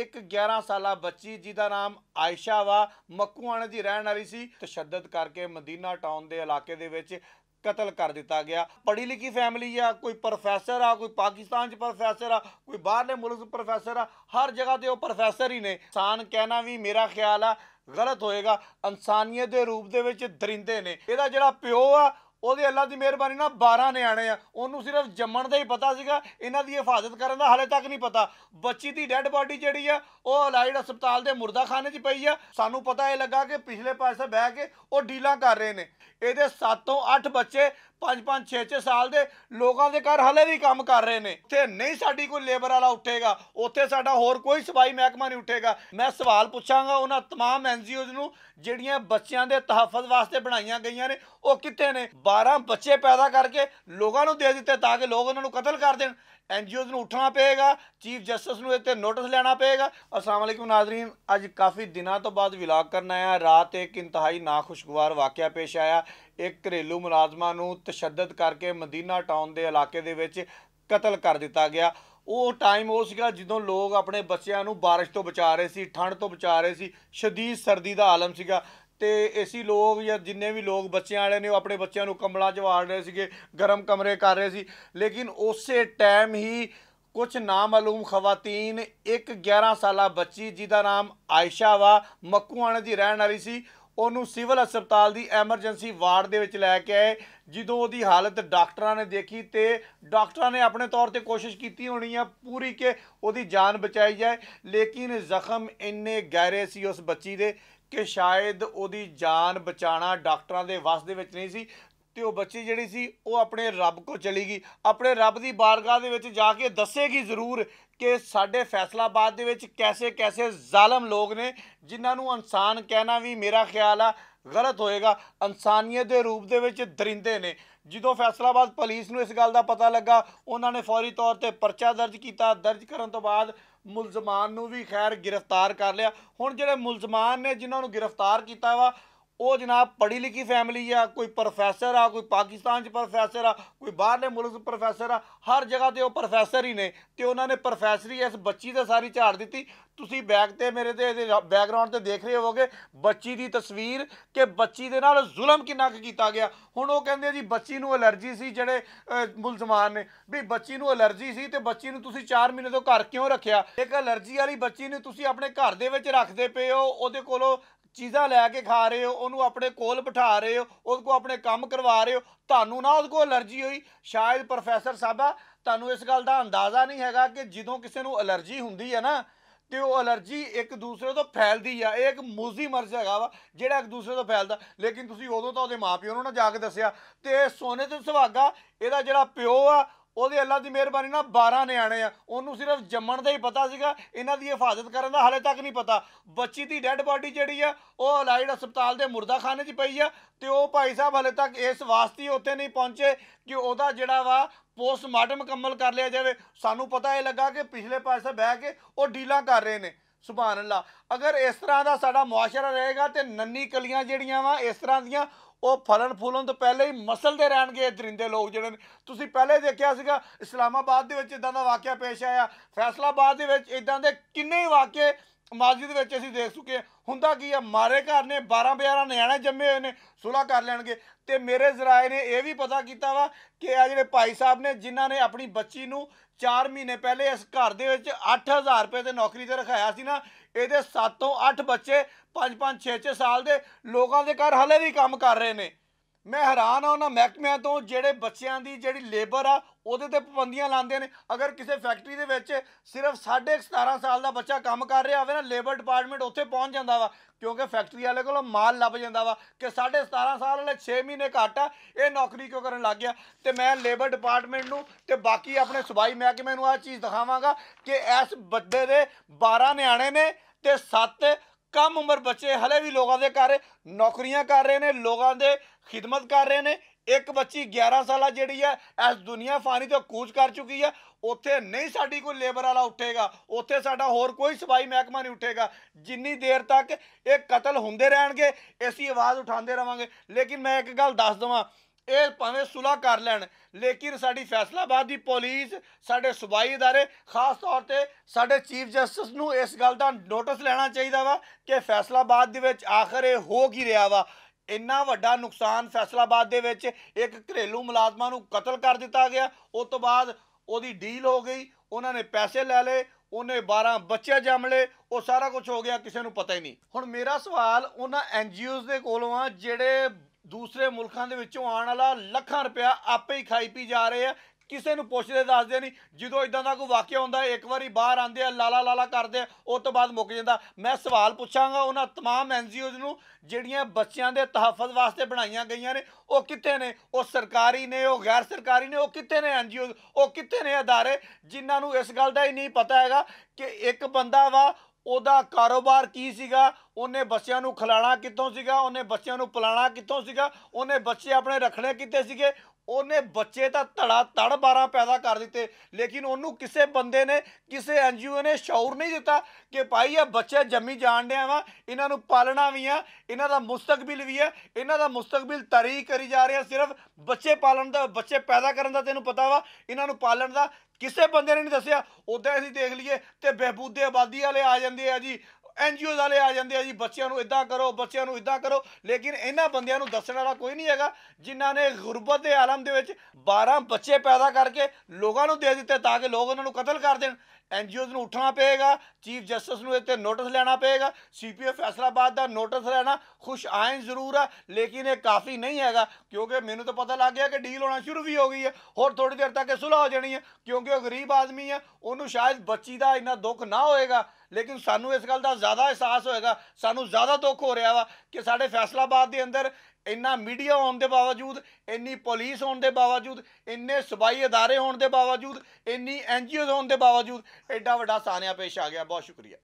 ਇੱਕ 11 ਸਾਲਾ ਬੱਚੀ ਜਿਹਦਾ ਨਾਮ ਆਇਸ਼ਾ ਵਾ ਮੱਕੂਆਣੇ ਦੀ ਰਹਿਣ ਵਾਲੀ ਸੀ ਤਸ਼ੱਦਦ ਕਰਕੇ ਮਦੀਨਾ ਟਾਊਨ ਦੇ ਇਲਾਕੇ ਦੇ ਵਿੱਚ ਕਤਲ ਕਰ ਦਿੱਤਾ ਗਿਆ ਪੜ੍ਹੀ ਲਿਖੀ ਫੈਮਿਲੀ ਆ ਕੋਈ ਪ੍ਰੋਫੈਸਰ ਆ ਕੋਈ ਪਾਕਿਸਤਾਨ 'ਚ ਪ੍ਰੋਫੈਸਰ ਆ ਕੋਈ ਬਾਹਰਲੇ ਮੁਲਕ 'ਚ ਪ੍ਰੋਫੈਸਰ ਆ ਹਰ ਜਗ੍ਹਾ ਤੇ ਉਹ ਪ੍ਰੋਫੈਸਰ ਹੀ ਨੇ ਇਨਸਾਨ ਕਹਿਣਾ ਵੀ ਮੇਰਾ ਖਿਆਲ ਆ ਗਲਤ ਹੋਏਗਾ ਇਨਸਾਨੀਅਤ ਦੇ ਰੂਪ ਦੇ ਵਿੱਚ ਦਰਿੰਦੇ ਨੇ ਇਹਦਾ ਜਿਹੜਾ ਪਿਓ ਆ ਉਹਦੇ ਅੱਲਾ ਦੀ ਮਿਹਰਬਾਨੀ ਨਾਲ 12 ਨਿਆਣੇ ਆ ਉਹਨੂੰ ਸਿਰਫ ਜੰਮਣ ਦਾ ਹੀ ਪਤਾ ਸੀਗਾ ਇਹਨਾਂ ਦੀ ਹਿਫਾਜ਼ਤ ਕਰਨ ਦਾ ਹਾਲੇ ਤੱਕ ਨਹੀਂ ਪਤਾ ਬੱਚੀ ਦੀ ਡੈੱਡ ਬਾਡੀ ਜਿਹੜੀ ਆ ਉਹ ਅਲਾਈਡ ਹਸਪਤਾਲ ਦੇ ਮੁਰਦਾਖਾਨੇ 'ਚ ਪਈ ਆ ਸਾਨੂੰ ਪਤਾ ਇਹ ਲੱਗਾ ਕਿ ਪਿਛਲੇ ਪਾਸੇ ਬਹਿ ਕੇ ਉਹ ਡੀਲਾਂ ਕਰ ਰਹੇ ਨੇ ਇਹਦੇ 7 ਤੋਂ 8 ਬੱਚੇ 5-5 6-6 ਸਾਲ ਦੇ ਲੋਕਾਂ ਦੇ ਘਰ ਹਲੇ ਵੀ ਕੰਮ ਕਰ ਰਹੇ ਨੇ ਉੱਥੇ ਨਹੀਂ ਸਾਡੀ ਕੋਈ ਲੇਬਰ ਵਾਲਾ ਉੱਠੇਗਾ ਉੱਥੇ ਸਾਡਾ ਹੋਰ ਕੋਈ ਸਫਾਈ ਮਹਿਕਮਾ ਨਹੀਂ ਉੱਠੇਗਾ ਮੈਂ ਸਵਾਲ ਪੁੱਛਾਂਗਾ ਉਹਨਾਂ तमाम ਐਨਜੀਓਜ਼ ਨੂੰ ਜਿਹੜੀਆਂ ਬੱਚਿਆਂ ਦੇ ਤਹਫਜ਼ ਵਾਸਤੇ ਬਣਾਈਆਂ ਗਈਆਂ ਨੇ ਉਹ ਕਿੱਥੇ ਨੇ 12 ਬੱਚੇ ਪੈਦਾ ਕਰਕੇ ਲੋਕਾਂ ਨੂੰ ਦੇ ਦਿੱਤੇ ਤਾਂ ਕਿ ਲੋਕ ਉਹਨਾਂ ਨੂੰ ਕਤਲ ਕਰ ਦੇਣ ਐਨਜੀਓਜ਼ ਨੂੰ ਉੱਠਣਾ ਪਏਗਾ ਚੀਫ ਜਸਟਿਸ ਨੂੰ ਇੱਥੇ ਨੋਟਿਸ ਲੈਣਾ ਪਏਗਾ ਅਸਲਾਮ ਅਲੈਕੁਮ ਨਾਜ਼ਰੀਨ ਅੱਜ ਕਾਫੀ ਦਿਨਾਂ ਤੋਂ ਬਾਅਦ ਵਿਲਾਗ ਕਰਨ ਆਇਆ ਰਾਤ ਇੱਕ ਇੰਤਹਾਈ ਨਾਖੁਸ਼ਗਵਾਰ ਵਾਕਿਆ ਪੇਸ਼ ਆਇਆ ਇੱਕ ਘਰੇਲੂ ਮੁਲਾਜ਼ਮਾਂ ਨੂੰ ਤਸ਼ੱਦਦ ਕਰਕੇ ਮਦੀਨਾ ਟਾਊਨ ਦੇ ਇਲਾਕੇ ਦੇ ਵਿੱਚ ਕਤਲ ਕਰ ਦਿੱਤਾ ਗਿਆ ਉਹ ਟਾਈਮ ਉਹ ਸੀਗਾ ਜਦੋਂ ਲੋਕ ਆਪਣੇ ਬੱਚਿਆਂ ਨੂੰ ਬਾਰਿਸ਼ ਤੋਂ ਬਚਾ ਰਹੇ ਸੀ ਠੰਡ ਤੋਂ ਬਚਾ ਰਹੇ ਸੀ ਸ਼ਦੀਦ ਸਰਦੀ ਦਾ ਆਲਮ ਸੀਗਾ ਤੇ ਐਸੀ ਲੋਕ ਜਾਂ ਜਿੰਨੇ ਵੀ ਲੋਕ ਬੱਚਿਆਂ ਵਾਲੇ ਨੇ ਉਹ ਆਪਣੇ ਬੱਚਿਆਂ ਨੂੰ ਕੰਬਲਾਂ 'ਚ ਵਾੜ ਰਹੇ ਸੀਗੇ ਗਰਮ ਕਮਰੇ ਕਰ ਰਹੇ ਸੀ ਲੇਕਿਨ ਉਸੇ ਟਾਈਮ ਹੀ ਕੁਝ ਨਾਮਾਲੂਮ ਖਵਾਤੀਨ ਇੱਕ 11 ਸਾਲਾ ਬੱਚੀ ਜਿਹਦਾ ਨਾਮ ਆਇਸ਼ਾ ਵਾ ਮੱਕੂਆਣਾ ਦੀ ਰਹਿਣ ਵਾਲੀ ਸੀ ਉਹਨੂੰ ਸਿਵਲ ਹਸਪਤਾਲ ਦੀ ਐਮਰਜੈਂਸੀ ਵਾਰਡ ਦੇ ਵਿੱਚ ਲੈ ਕੇ ਆਏ ਜਦੋਂ ਉਹਦੀ ਹਾਲਤ ਡਾਕਟਰਾਂ ਨੇ ਦੇਖੀ ਤੇ ਡਾਕਟਰਾਂ ਨੇ ਆਪਣੇ ਤੌਰ ਤੇ ਕੋਸ਼ਿਸ਼ ਕੀਤੀ ਹੋਣੀ ਆ ਪੂਰੀ ਕਿ ਉਹਦੀ ਜਾਨ ਬਚਾਈ ਜਾਏ ਲੇਕਿਨ ਜ਼ਖਮ ਇੰਨੇ ਗਹਿਰੇ ਸੀ ਉਸ ਬੱਚੀ ਦੇ ਕਿ ਸ਼ਾਇਦ ਉਹਦੀ ਜਾਨ ਬਚਾਣਾ ਡਾਕਟਰਾਂ ਦੇ ਵਸ ਦੇ ਵਿੱਚ ਨਹੀਂ ਸੀ ਤੇ ਉਹ ਬੱਚੀ ਜਿਹੜੀ ਸੀ ਉਹ ਆਪਣੇ ਰੱਬ ਕੋ ਚਲੀ ਗਈ ਆਪਣੇ ਰੱਬ ਦੀ ਬਾਰਗਾਹ ਦੇ ਵਿੱਚ ਜਾ ਕੇ ਦੱਸੇਗੀ ਜ਼ਰੂਰ ਕਿ ਸਾਡੇ ਫੈਸਲਾਬਾਦ ਦੇ ਵਿੱਚ ਕੈਸੇ ਕੈਸੇ ਜ਼ਾਲਮ ਲੋਕ ਨੇ ਜਿਨ੍ਹਾਂ ਨੂੰ ਇਨਸਾਨ ਕਹਿਣਾ ਵੀ ਮੇਰਾ ਖਿਆਲ ਆ ਗਲਤ ਹੋਏਗਾ ਇਨਸਾਨੀਅਤ ਦੇ ਰੂਪ ਦੇ ਵਿੱਚ ਦਰਿੰਦੇ ਨੇ ਜਦੋਂ ਫੈਸਲਾਬਾਦ ਪੁਲਿਸ ਨੂੰ ਇਸ ਗੱਲ ਦਾ ਪਤਾ ਲੱਗਾ ਉਹਨਾਂ ਨੇ ਫੌਰੀ ਤੌਰ ਤੇ ਪਰਚਾ ਦਰਜ ਕੀਤਾ ਦਰਜ ਕਰਨ ਤੋਂ ਬਾਅਦ ਮੁਲਜ਼ਮਾਨ ਨੂੰ ਵੀ ਖੈਰ ਗ੍ਰਿਫਤਾਰ ਕਰ ਲਿਆ ਹੁਣ ਜਿਹੜੇ ਮੁਲਜ਼ਮਾਨ ਨੇ ਜਿਨ੍ਹਾਂ ਨੂੰ ਗ੍ਰਿਫਤਾਰ ਕੀਤਾ ਵਾ ਉਹ ਜਨਾਬ ਪੜ੍ਹੀ ਲਿਖੀ ਫੈਮਿਲੀ ਆ ਕੋਈ ਪ੍ਰੋਫੈਸਰ ਆ ਕੋਈ ਪਾਕਿਸਤਾਨ 'ਚ ਪ੍ਰੋਫੈਸਰ ਆ ਕੋਈ ਬਾਹਰਲੇ ਮੁਲਕ 'ਚ ਪ੍ਰੋਫੈਸਰ ਆ ਹਰ ਜਗ੍ਹਾ ਤੇ ਉਹ ਪ੍ਰੋਫੈਸਰ ਹੀ ਨੇ ਤੇ ਉਹਨਾਂ ਨੇ ਪ੍ਰੋਫੈਸਰੀ ਇਸ ਬੱਚੀ ਦਾ ਸਾਰੀ ਝਾੜ ਦਿੱਤੀ ਤੁਸੀਂ ਬੈਕ ਤੇ ਮੇਰੇ ਤੇ ਇਹਦੇ ਬੈਕਗ੍ਰਾਉਂਡ ਤੇ ਦੇਖ ਰਹੇ ਹੋਵੋਗੇ ਬੱਚੀ ਦੀ ਤਸਵੀਰ ਕਿ ਬੱਚੀ ਦੇ ਨਾਲ ਜ਼ੁਲਮ ਕਿੰਨਾ ਕੁ ਕੀਤਾ ਗਿਆ ਹੁਣ ਉਹ ਕਹਿੰਦੇ ਜੀ ਬੱਚੀ ਨੂੰ ਅਲਰਜੀ ਸੀ ਜਿਹੜੇ ਮੁਲਜ਼ਮਾਨ ਨੇ ਵੀ ਬੱਚੀ ਨੂੰ ਅਲਰਜੀ ਸੀ ਤੇ ਬੱਚੀ ਨੂੰ ਤੁਸੀਂ 4 ਮਹੀਨੇ ਤੋਂ ਘਰ ਕਿਉਂ ਰੱਖਿਆ ਇੱਕ ਅਲਰਜੀ ਵਾਲੀ ਬੱਚੀ ਨੂੰ ਤੁਸੀਂ ਆਪਣੇ ਘਰ ਦੇ ਵਿੱਚ ਰੱਖਦੇ ਪਏ ਹੋ ਉਹਦੇ ਕੋਲੋਂ ਚੀਜ਼ਾਂ ਲੈ ਕੇ ਖਾ ਰਹੇ ਹੋ ਉਹਨੂੰ ਆਪਣੇ ਕੋਲ ਬਿਠਾ ਰਹੇ ਹੋ ਉਹਦੇ ਕੋ ਆਪਣੇ ਕੰਮ ਕਰਵਾ ਰਹੇ ਹੋ ਤੁਹਾਨੂੰ ਨਾ ਉਹਦੇ ਕੋ ਅਲਰਜੀ ਹੋਈ ਸ਼ਾਇਦ ਪ੍ਰੋਫੈਸਰ ਸਾਹਿਬਾ ਤੁਹਾਨੂੰ ਇਸ ਗੱਲ ਦਾ ਅੰਦਾਜ਼ਾ ਨਹੀਂ ਹੈਗਾ ਕਿ ਜਦੋਂ ਕਿਸੇ ਨੂੰ ਅਲਰਜੀ ਹੁੰਦੀ ਹੈ ਨਾ ਤੇ ਉਹ ਅਲਰਜੀ ਇੱਕ ਦੂਸਰੇ ਤੋਂ ਫੈਲਦੀ ਆ ਇਹ ਇੱਕ ਮੂਜ਼ੀ ਮਰਜ਼ ਹੈਗਾ ਵਾ ਜਿਹੜਾ ਇੱਕ ਦੂਸਰੇ ਤੋਂ ਫੈਲਦਾ ਲੇਕਿਨ ਤੁਸੀਂ ਉਦੋਂ ਤਾਂ ਉਹਦੇ ਮਾਪਿਓ ਨੂੰ ਨਾ ਜਾ ਕੇ ਦੱਸਿਆ ਤੇ ਸੋਨੇ ਤੇ ਸੁਹਾਗਾ ਇਹਦਾ ਜਿਹੜਾ ਪਿਓ ਆ ਉਹਦੇ ਅੱਲਾ ਦੀ ਮਿਹਰਬਾਨੀ ਨਾਲ 12 ਨਿਆਣੇ ਆ ਉਹਨੂੰ ਸਿਰਫ ਜੰਮਣ ਦਾ ਹੀ ਪਤਾ ਸੀਗਾ ਇਹਨਾਂ ਦੀ ਹਿਫਾਜ਼ਤ ਕਰਨ ਦਾ ਹਾਲੇ ਤੱਕ ਨਹੀਂ ਪਤਾ ਬੱਚੀ ਦੀ ਡੈੱਡ ਬਾਡੀ ਜਿਹੜੀ ਆ ਉਹ ਅਲਾਈਡ ਹਸਪਤਾਲ ਦੇ ਮੁਰਦਾਖਾਨੇ 'ਚ ਪਈ ਆ ਤੇ ਉਹ ਭਾਈ ਸਾਹਿਬ ਹਾਲੇ ਤੱਕ ਇਸ ਵਾਸਤੇ ਉੱਥੇ ਨਹੀਂ ਪਹੁੰਚੇ ਕਿ ਉਹਦਾ ਜਿਹੜਾ ਵਾ ਪੋਸਟਮਾਰਟਮ ਮੁਕੰਮਲ ਕਰ ਲਿਆ ਜਾਵੇ ਸਾਨੂੰ ਪਤਾ ਇਹ ਲੱਗਾ ਕਿ ਪਿਛਲੇ ਪਾਸੇ ਬਹਿ ਕੇ ਉਹ ਡੀਲਾਂ ਕਰ ਰਹੇ ਨੇ ਸੁਭਾਨ ਅੱਲਾ ਅਗਰ ਇਸ ਤਰ੍ਹਾਂ ਦਾ ਸਾਡਾ ਮੁਆਸ਼ਰਾ ਰਹੇਗਾ ਤੇ ਨੰਨੀ ਕਲੀਆਂ ਜਿਹੜੀਆਂ ਵਾ ਇਸ ਤਰ੍ਹਾਂ ਦੀਆਂ ਉਹ ਫਲਣ ਫੁੱਲਣ ਤੋਂ ਪਹਿਲੇ ਹੀ ਮਸਲਦੇ ਰਹਿਣਗੇ ਦਰਿੰਦੇ ਲੋਕ ਜਿਹੜੇ ਨੇ ਤੁਸੀਂ ਪਹਿਲੇ ਦੇਖਿਆ ਸੀਗਾ ਇਸਲਾਮਾਬਾਦ ਦੇ ਵਿੱਚ ਇਦਾਂ ਦਾ ਵਾਕਿਆ ਪੇਸ਼ ਆਇਆ ਫੈਸਲਾਬਾਦ ਦੇ ਵਿੱਚ ਇਦਾਂ ਦੇ ਕਿੰਨੇ ਹੀ ਵਾਕਿਆ ਮਾਜੀ ਦੇ ਵਿੱਚ ਅਸੀਂ ਦੇਖ ਚੁੱਕੇ ਹੁੰਦਾ ਕੀ ਆ ਮਾਰੇ ਘਰ ਨੇ 12 12 ਨਿਆਣੇ ਜੰਮੇ ਹੋਏ ਨੇ ਸੁਲਾ ਕਰ ਲੈਣਗੇ ਤੇ ਮੇਰੇ ਜ਼ਰਾਏ ਨੇ ਇਹ ਵੀ ਪਤਾ ਕੀਤਾ ਵਾ ਕਿ ਆ ਜਿਹੜੇ ਭਾਈ ਸਾਹਿਬ ਨੇ ਜਿਨ੍ਹਾਂ ਨੇ ਆਪਣੀ ਬੱਚੀ ਨੂੰ 4 ਮਹੀਨੇ ਪਹਿਲੇ ਇਸ ਘਰ ਦੇ ਵਿੱਚ 8000 ਰੁਪਏ ਤੇ ਨੌਕਰੀ ਤੇ ਰਖਾਇਆ ਸੀ ਨਾ ਇਹਦੇ 7 ਤੋਂ 8 ਬੱਚੇ 5 5 6 6 ਸਾਲ ਦੇ ਲੋਕਾਂ ਦੇ ਘਰ ਹਲੇ ਵੀ ਕੰਮ ਕਰ ਰਹੇ ਨੇ ਮੈਂ ਹੈਰਾਨ ਆ ਉਹਨਾਂ ਮਹਿਕਮਿਆਂ ਤੋਂ ਜਿਹੜੇ ਬੱਚਿਆਂ ਦੀ ਜਿਹੜੀ ਲੇਬਰ ਆ ਉਹਦੇ ਤੇ ਪਾਬੰਦੀਆਂ ਲਾਉਂਦੇ ਨੇ ਅਗਰ ਕਿਸੇ ਫੈਕਟਰੀ ਦੇ ਵਿੱਚ ਸਿਰਫ 17.5 ਸਾਲ ਦਾ ਬੱਚਾ ਕੰਮ ਕਰ ਰਿਹਾ ਹੋਵੇ ਨਾ ਲੇਬਰ ਡਿਪਾਰਟਮੈਂਟ ਉੱਥੇ ਪਹੁੰਚ ਜਾਂਦਾ ਵਾ ਕਿਉਂਕਿ ਫੈਕਟਰੀ ਵਾਲੇ ਕੋਲ ਮਾਲ ਲੱਭ ਜਾਂਦਾ ਵਾ ਕਿ 17.5 ਸਾਲ ਵਾਲੇ 6 ਮਹੀਨੇ ਘੱਟ ਆ ਇਹ ਨੌਕਰੀ ਕਿਉਂ ਕਰਨ ਲੱਗ ਗਿਆ ਤੇ ਮੈਂ ਲੇਬਰ ਡਿਪਾਰਟਮੈਂਟ ਨੂੰ ਤੇ ਬਾਕੀ ਆਪਣੇ ਸਬਾਈ ਮਹਿਕਮੇ ਨੂੰ ਆ ਚੀਜ਼ ਦਿਖਾਵਾਂਗਾ ਕਿ ਇਸ ਬੱਦੇ ਦੇ 12 ਨਿਆਣੇ ਨੇ ਤੇ 7 ਕਮ ਉਮਰ ਬੱਚੇ ਹਲੇ ਵੀ ਲੋਕਾਂ ਦੇ ਘਰ ਨੌਕਰੀਆਂ ਕਰ ਰਹੇ ਨੇ ਲੋਕਾਂ ਦੇ ਖਿਦਮਤ ਕਰ ਰਹੇ ਨੇ ਇੱਕ ਬੱਚੀ 11 ਸਾਲਾ ਜਿਹੜੀ ਹੈ ਇਸ ਦੁਨੀਆ ਫਾਨੀ ਤੋਂ ਕੂਚ ਕਰ ਚੁੱਕੀ ਹੈ ਉੱਥੇ ਨਹੀਂ ਸਾਡੀ ਕੋਈ ਲੇਬਰ ਵਾਲਾ ਉੱਠੇਗਾ ਉੱਥੇ ਸਾਡਾ ਹੋਰ ਕੋਈ ਸਫਾਈ ਮਹਿਕਮਾ ਨਹੀਂ ਉੱਠੇਗਾ ਜਿੰਨੀ ਦੇਰ ਤੱਕ ਇਹ ਕਤਲ ਹੁੰਦੇ ਰਹਿਣਗੇ ਅਸੀਂ ਆਵਾਜ਼ ਉਠਾਉਂਦੇ ਰਵਾਂਗੇ ਲੇਕਿਨ ਮੈਂ ਇੱਕ ਗੱਲ ਦੱਸ ਦਵਾਂ ਇਹ ਭਾਵੇਂ ਸੁਲਾ ਕਰ ਲੈਣ ਲੇਕਿਨ ਸਾਡੀ ਫੈਸਲਾਬਾਦ ਦੀ ਪੁਲਿਸ ਸਾਡੇ ਸੁਬਾਈ ادارے ਖਾਸ ਤੌਰ ਤੇ ਸਾਡੇ ਚੀਫ ਜਸਟਿਸ ਨੂੰ ਇਸ ਗੱਲ ਦਾ ਨੋਟਿਸ ਲੈਣਾ ਚਾਹੀਦਾ ਵਾ ਕਿ ਫੈਸਲਾਬਾਦ ਦੇ ਵਿੱਚ ਆਖਰ ਇਹ ਹੋ ਕੀ ਰਿਹਾ ਵਾ ਇੰਨਾ ਵੱਡਾ ਨੁਕਸਾਨ ਫੈਸਲਾਬਾਦ ਦੇ ਵਿੱਚ ਇੱਕ ਘਰੇਲੂ ਮੁਲਾਜ਼ਮਾਂ ਨੂੰ ਕਤਲ ਕਰ ਦਿੱਤਾ ਗਿਆ ਉਸ ਤੋਂ ਬਾਅਦ ਉਹਦੀ ਡੀਲ ਹੋ ਗਈ ਉਹਨਾਂ ਨੇ ਪੈਸੇ ਲੈ ਲਏ ਉਹਨੇ 12 ਬੱਚੇ ਜੰਮ ਲਏ ਉਹ ਸਾਰਾ ਕੁਝ ਹੋ ਗਿਆ ਕਿਸੇ ਨੂੰ ਪਤਾ ਹੀ ਨਹੀਂ ਹੁਣ ਮੇਰਾ ਸਵਾਲ ਉਹਨਾਂ ਐਨਜੀਓਜ਼ ਦੇ ਕੋਲੋਂ ਆ ਜਿਹੜੇ ਦੂਸਰੇ ਮੁਲਕਾਂ ਦੇ ਵਿੱਚੋਂ ਆਉਣ ਵਾਲਾ ਲੱਖਾਂ ਰੁਪਇਆ ਆਪੇ ਹੀ ਖਾਈ ਪੀ ਜਾ ਰਹੇ ਆ ਕਿਸੇ ਨੂੰ ਪੁੱਛਦੇ ਦੱਸਦੇ ਨਹੀਂ ਜਦੋਂ ਇਦਾਂ ਦਾ ਕੋਈ ਵਾਕਿਆ ਹੁੰਦਾ ਇੱਕ ਵਾਰੀ ਬਾਹਰ ਆਂਦੇ ਆ ਲਾਲਾ ਲਾਲਾ ਕਰਦੇ ਆ ਉਸ ਤੋਂ ਬਾਅਦ ਮੁੱਕ ਜਾਂਦਾ ਮੈਂ ਸਵਾਲ ਪੁੱਛਾਂਗਾ ਉਹਨਾਂ तमाम ਐਨਜੀਓਜ਼ ਨੂੰ ਜਿਹੜੀਆਂ ਬੱਚਿਆਂ ਦੇ ਤਹਾਫਜ਼ ਵਾਸਤੇ ਬਣਾਈਆਂ ਗਈਆਂ ਨੇ ਉਹ ਕਿੱਥੇ ਨੇ ਉਹ ਸਰਕਾਰੀ ਨੇ ਉਹ ਗੈਰ ਸਰਕਾਰੀ ਨੇ ਉਹ ਕਿੱਥੇ ਨੇ ਐਨਜੀਓਜ਼ ਉਹ ਕਿੱਥੇ ਨੇ ਅਦਾਰੇ ਜਿਨ੍ਹਾਂ ਨੂੰ ਇਸ ਗੱਲ ਦਾ ਹੀ ਨਹੀਂ ਪਤਾ ਹੈਗਾ ਕਿ ਇੱਕ ਬੰਦਾ ਵਾ ਉਹਦਾ ਕਾਰੋਬਾਰ ਕੀ ਸੀਗਾ ਉਹਨੇ ਬੱਚਿਆਂ ਨੂੰ ਖਿਲਾਣਾ ਕਿੱਥੋਂ ਸੀਗਾ ਉਹਨੇ ਬੱਚਿਆਂ ਨੂੰ ਪਲਾਣਾ ਕਿੱਥੋਂ ਸੀਗਾ ਉਹਨੇ ਬੱਚੇ ਆਪਣੇ ਰੱਖਣੇ ਕਿੱਥੇ ਸੀਗੇ ਉਹਨੇ ਬੱਚੇ ਤਾਂ ਧੜਾ ਧੜ 12 ਪੈਦਾ ਕਰ ਦਿੱਤੇ ਲੇਕਿਨ ਉਹਨੂੰ ਕਿਸੇ ਬੰਦੇ ਨੇ ਕਿਸੇ ਐਨਜੀਓ ਨੇ ਸ਼ੌਰ ਨਹੀਂ ਦਿੱਤਾ ਕਿ ਭਾਈ ਇਹ ਬੱਚੇ ਜੰਮੀ ਜਾਣ ਡਿਆ ਵਾ ਇਹਨਾਂ ਨੂੰ ਪਾਲਣਾ ਵੀ ਆ ਇਹਨਾਂ ਦਾ ਮੁਸਤਕਬਲ ਵੀ ਆ ਇਹਨਾਂ ਦਾ ਮੁਸਤਕਬਲ ਤਰੀ ਕਰੀ ਜਾ ਰਿਹਾ ਸਿਰਫ ਬੱਚੇ ਪਾਲਣ ਦਾ ਬੱਚੇ ਪੈਦਾ ਕਰਨ ਦਾ ਤੈਨੂੰ ਪਤਾ ਵਾ ਇਹਨਾਂ ਨੂੰ ਪਾਲਣ ਦਾ ਕਿਸੇ ਬੰਦੇ ਨੇ ਨਹੀਂ ਦੱਸਿਆ ਉਦਾਂ ਅਸੀਂ ਦੇਖ ਲਈਏ ਤੇ ਬਹਿਬੂਦੇ ਆਬਾਦੀ ਵਾਲੇ ਆ ਜਾਂਦੇ ਆ ਜੀ ਐਨਜੀਓ ਵਾਲੇ ਆ ਜਾਂਦੇ ਆ ਜੀ ਬੱਚਿਆਂ ਨੂੰ ਇਦਾਂ ਕਰੋ ਬੱਚਿਆਂ ਨੂੰ ਇਦਾਂ ਕਰੋ ਲੇਕਿਨ ਇਹਨਾਂ ਬੰਦਿਆਂ ਨੂੰ ਦੱਸਣ ਵਾਲਾ ਕੋਈ ਨਹੀਂ ਹੈਗਾ ਜਿਨ੍ਹਾਂ ਨੇ ਗੁਰਬਤ ਦੇ ਆਲਮ ਦੇ ਵਿੱਚ 12 ਬੱਚੇ ਪੈਦਾ ਕਰਕੇ ਲੋਕਾਂ ਨੂੰ ਦੇ ਦਿੱਤੇ ਤਾਂ ਕਿ ਲੋਕ ਉਹਨਾਂ ਨੂੰ ਕਤਲ ਕਰ ਦੇਣ ਐਨਜੀਓਜ਼ ਨੂੰ ਉੱਠਣਾ ਪਏਗਾ ਚੀਫ ਜਸਟਿਸ ਨੂੰ ਇੱਥੇ ਨੋਟਿਸ ਲੈਣਾ ਪਏਗਾ ਸੀਪੀਐਫ ਫੈਸਲਾਬਾਦ ਦਾ ਨੋਟਿਸ ਲੈਣਾ ਖੁਸ਼ ਆਇਨ ਜ਼ਰੂਰ ਆ ਲੇਕਿਨ ਇਹ ਕਾਫੀ ਨਹੀਂ ਹੈਗਾ ਕਿਉਂਕਿ ਮੈਨੂੰ ਤਾਂ ਪਤਾ ਲੱਗ ਗਿਆ ਕਿ ਡੀਲ ਹੋਣਾ ਸ਼ੁਰੂ ਵੀ ਹੋ ਗਈ ਹੈ ਹੋਰ ਥੋੜੀ ਦੇਰ ਤੱਕ ਇਹ ਸੁਲਹ ਹੋ ਜਾਣੀ ਹੈ ਕਿਉਂਕਿ ਉਹ ਗਰੀਬ ਆਦਮੀ ਹੈ ਉਹਨੂੰ ਸ਼ਾਇਦ ਬੱਚੀ ਦਾ ਇੰਨਾ ਦੁੱਖ ਨਾ ਹੋਏਗਾ ਲੇਕਿਨ ਸਾਨੂੰ ਇਸ ਗੱਲ ਦਾ ਜ਼ਿਆਦਾ ਅਹਿਸਾਸ ਹੋਏਗਾ ਸਾਨੂੰ ਜ਼ਿਆਦਾ ਦੁੱਖ ਹੋ ਰਿਹਾ ਵਾ ਕਿ ਸਾਡੇ ਫੈਸਲਾਬਾਦ ਦੇ ਅੰਦਰ ਇੰਨਾ ਮੀਡੀਆ ਹੋਣ ਦੇ ਬਾਵਜੂਦ ਇੰਨੀ ਪੁਲਿਸ ਹੋਣ ਦੇ ਬਾਵਜੂਦ ਇੰਨੇ ਸਬਾਈ ادارے ਹੋਣ ਦੇ ਬਾਵਜੂਦ ਇੰਨੀ ਐਨਜੀਓਜ਼ ਹੋਣ ਦੇ ਬਾਵਜੂਦ ਐਡਾ ਵੱਡਾ ਸਾਹਨਿਆ ਪੇਸ਼ ਆ ਗਿਆ ਬਹੁਤ ਸ਼ੁਕਰੀਆ